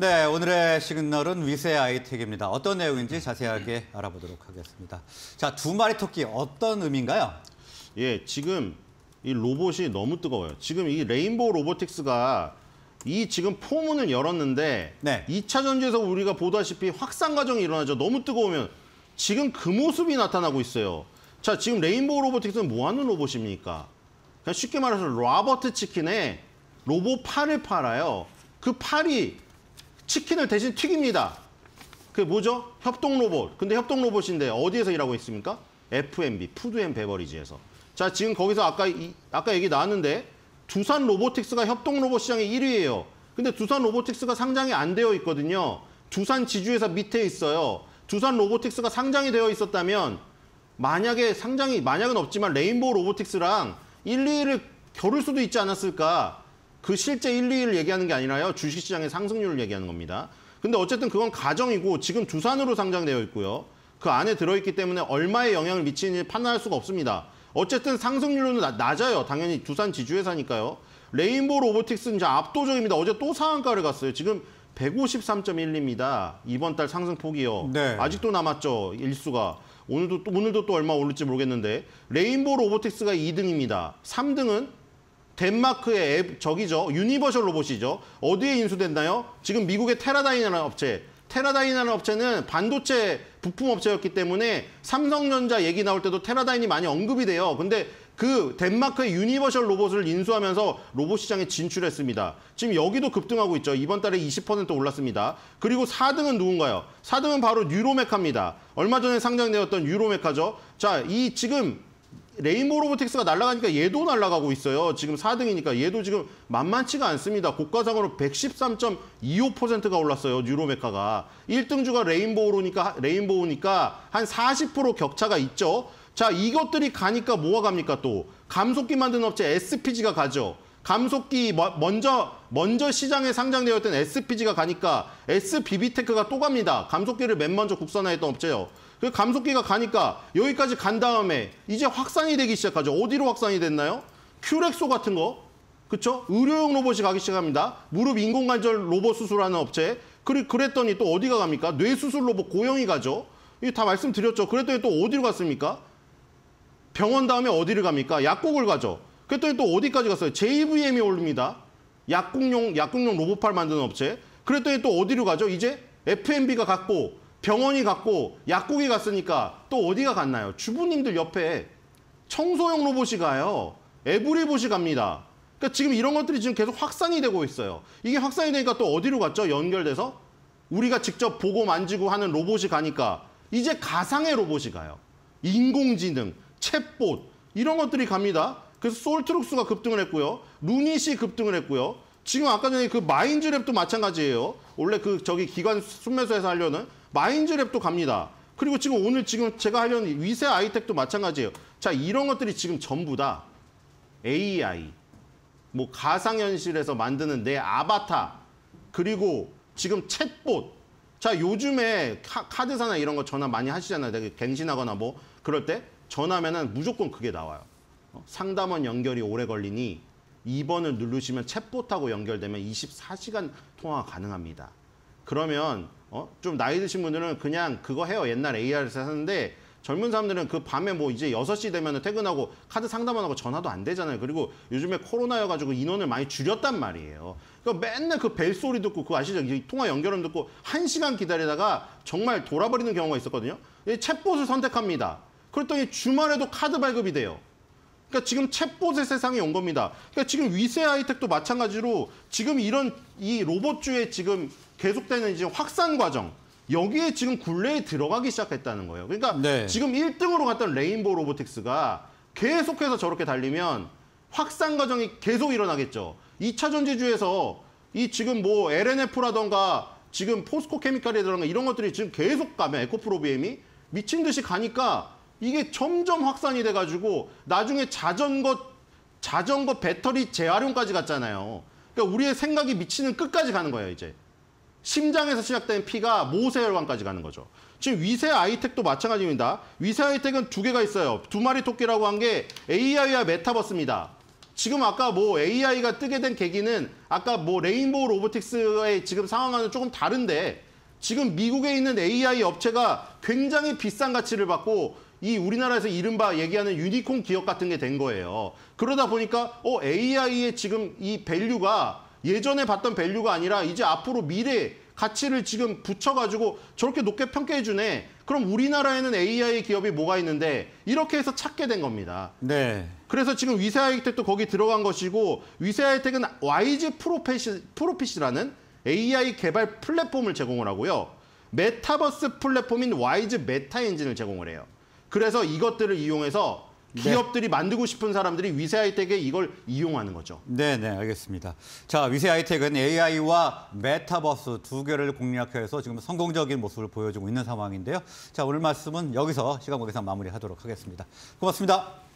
네, 오늘의 시그널은 위세 아이텍입니다. 어떤 내용인지 자세하게 알아보도록 하겠습니다. 자, 두 마리 토끼 어떤 의미인가요? 예, 지금 이 로봇이 너무 뜨거워요. 지금 이 레인보우 로보틱스가 이 지금 포문을 열었는데 네. 2차 전지에서 우리가 보다시피 확산 과정이 일어나죠. 너무 뜨거우면 지금 그 모습이 나타나고 있어요. 자, 지금 레인보우 로보틱스는 뭐 하는 로봇입니까? 그냥 쉽게 말해서 로버트 치킨에 로봇 팔을 팔아요. 그 팔이 치킨을 대신 튀깁니다. 그게 뭐죠? 협동 로봇. 근데 협동 로봇인데 어디에서 일하고 있습니까? F&B, 푸드 앤 베버리지에서. 자, 지금 거기서 아까 이, 아까 얘기 나왔는데 두산 로보틱스가 협동 로봇 시장의 1위예요. 근데 두산 로보틱스가 상장이 안 되어 있거든요. 두산 지주회사 밑에 있어요. 두산 로보틱스가 상장이 되어 있었다면 만약에 상장이 만약은 없지만 레인보우 로보틱스랑 1, 2위를 겨룰 수도 있지 않았을까? 그 실제 1, 2위를 얘기하는 게 아니라요. 주식시장의 상승률을 얘기하는 겁니다. 근데 어쨌든 그건 가정이고 지금 두산으로 상장되어 있고요. 그 안에 들어있기 때문에 얼마의 영향을 미치는지 판단할 수가 없습니다. 어쨌든 상승률은 낮아요. 당연히 두산 지주회사니까요. 레인보우 로보틱스는 이제 압도적입니다. 어제 또 상한가를 갔어요. 지금 153.1입니다. 이번 달 상승폭이요. 네. 아직도 남았죠. 일수가. 오늘도, 또, 오늘도 또 얼마 오를지 모르겠는데 레인보우 로보틱스가 2등입니다. 3등은 덴마크의 앱, 저기죠. 유니버셜 로봇이죠. 어디에 인수됐나요? 지금 미국의 테라다인이라는 업체. 테라다인이라는 업체는 반도체 부품 업체였기 때문에 삼성전자 얘기 나올 때도 테라다인이 많이 언급이 돼요. 근데 그 덴마크의 유니버셜 로봇을 인수하면서 로봇 시장에 진출했습니다. 지금 여기도 급등하고 있죠. 이번 달에 20% 올랐습니다. 그리고 4등은 누군가요? 4등은 바로 뉴로메카입니다 얼마 전에 상장되었던 뉴로메카죠 자, 이 지금 레인보우 로보틱스가 날아가니까 얘도 날아가고 있어요. 지금 4등이니까 얘도 지금 만만치가 않습니다. 고가상으로 113.25%가 올랐어요. 뉴로메카가. 1등주가 레인보우로니까 레인보우니까 한 40% 격차가 있죠. 자, 이것들이 가니까 뭐가 갑니까 또? 감속기 만드는 업체 SPG가 가죠. 감속기 뭐, 먼저 먼저 시장에 상장되었던 SPG가 가니까 SBB테크가 또 갑니다. 감속기를 맨 먼저 국산화했던 업체요. 그 감속기가 가니까 여기까지 간 다음에 이제 확산이 되기 시작하죠. 어디로 확산이 됐나요? 큐렉소 같은 거. 그렇죠? 의료용 로봇이 가기 시작합니다. 무릎 인공관절 로봇 수술하는 업체. 그리, 그랬더니 또 어디가 갑니까? 뇌수술 로봇 고용이 가죠. 이거 다 말씀드렸죠. 그랬더니 또 어디로 갔습니까? 병원 다음에 어디를 갑니까? 약국을 가죠. 그랬더니 또 어디까지 갔어요? JVM이 올립니다. 약국용, 약국용 로봇팔 만드는 업체. 그랬더니 또 어디로 가죠? 이제 FMB가 갖고 병원이 갔고 약국이 갔으니까 또 어디가 갔나요? 주부님들 옆에 청소용 로봇이 가요. 에브리봇이 갑니다. 그러니까 지금 이런 것들이 지금 계속 확산이 되고 있어요. 이게 확산이 되니까 또 어디로 갔죠? 연결돼서 우리가 직접 보고 만지고 하는 로봇이 가니까 이제 가상의 로봇이 가요. 인공지능, 챗봇 이런 것들이 갑니다. 그래서 솔트룩스가 급등을 했고요. 루닛이 급등을 했고요. 지금 아까 전에 그 마인즈랩도 마찬가지예요. 원래 그 저기 기관 순매수해서 하려는 마인즈랩도 갑니다. 그리고 지금 오늘 지금 제가 하려는 위세 아이텍도 마찬가지예요. 자, 이런 것들이 지금 전부 다 AI, 뭐 가상현실에서 만드는 내 아바타, 그리고 지금 챗봇. 자, 요즘에 카, 드사나 이런 거 전화 많이 하시잖아요. 되게 갱신하거나 뭐 그럴 때전화면은 무조건 그게 나와요. 어, 상담원 연결이 오래 걸리니 2번을 누르시면 챗봇하고 연결되면 24시간 통화가 가능합니다. 그러면 어? 좀 나이 드신 분들은 그냥 그거 해요. 옛날 AR에서 하는데 젊은 사람들은 그 밤에 뭐 이제 여섯 시 되면 퇴근하고 카드 상담만 하고 전화도 안 되잖아요. 그리고 요즘에 코로나여가지고 인원을 많이 줄였단 말이에요. 그러니까 맨날 그 벨소리 듣고 그 아시죠? 통화 연결음 듣고 한시간 기다리다가 정말 돌아버리는 경우가 있었거든요. 챗봇을 선택합니다. 그랬더니 주말에도 카드 발급이 돼요. 그러니까 지금 챗봇의 세상이 온 겁니다. 그러니까 지금 위세 하이텍도 마찬가지로 지금 이런 이 로봇주의 지금 계속되는 이제 확산 과정 여기에 지금 굴레에 들어가기 시작했다는 거예요. 그러니까 네. 지금 1등으로 갔던 레인보우 로보틱스가 계속해서 저렇게 달리면 확산 과정이 계속 일어나겠죠. 2차 전지주에서 이 지금 뭐 LNF라던가 지금 포스코 케미칼이라던가 이런 것들이 지금 계속 가면 에코프로비엠이 미친 듯이 가니까 이게 점점 확산이 돼가지고 나중에 자전거 자전거 배터리 재활용까지 갔잖아요. 그러니까 우리의 생각이 미치는 끝까지 가는 거예요 이제. 심장에서 시작된 피가 모세혈관까지 가는 거죠. 지금 위세 아이텍도 마찬가지입니다. 위세 아이텍은 두 개가 있어요. 두 마리 토끼라고 한 게 AI와 메타버스입니다. 지금 아까 뭐 AI가 뜨게 된 계기는 아까 뭐 레인보우 로보틱스의 지금 상황과는 조금 다른데 지금 미국에 있는 AI 업체가 굉장히 비싼 가치를 받고 이 우리나라에서 이른바 얘기하는 유니콘 기업 같은 게 된 거예요. 그러다 보니까 어 AI의 지금 이 밸류가 예전에 봤던 밸류가 아니라 이제 앞으로 미래 가치를 지금 붙여가지고 저렇게 높게 평가해주네. 그럼 우리나라에는 AI 기업이 뭐가 있는데 이렇게 해서 찾게 된 겁니다. 네. 그래서 지금 위세하이텍도 거기 들어간 것이고 위세하이텍은 YG 프로핏, 프로핏이라는 AI 개발 플랫폼을 제공을 하고요. 메타버스 플랫폼인 YG 메타 엔진을 제공을 해요. 그래서 이것들을 이용해서 네. 기업들이 만들고 싶은 사람들이 위세 하이텍에 이걸 이용하는 거죠. 네, 네, 알겠습니다. 자, 위세 하이텍은 AI와 메타버스 두 개를 공략해서 지금 성공적인 모습을 보여주고 있는 상황인데요. 자, 오늘 말씀은 여기서 시간 관계상 마무리하도록 하겠습니다. 고맙습니다.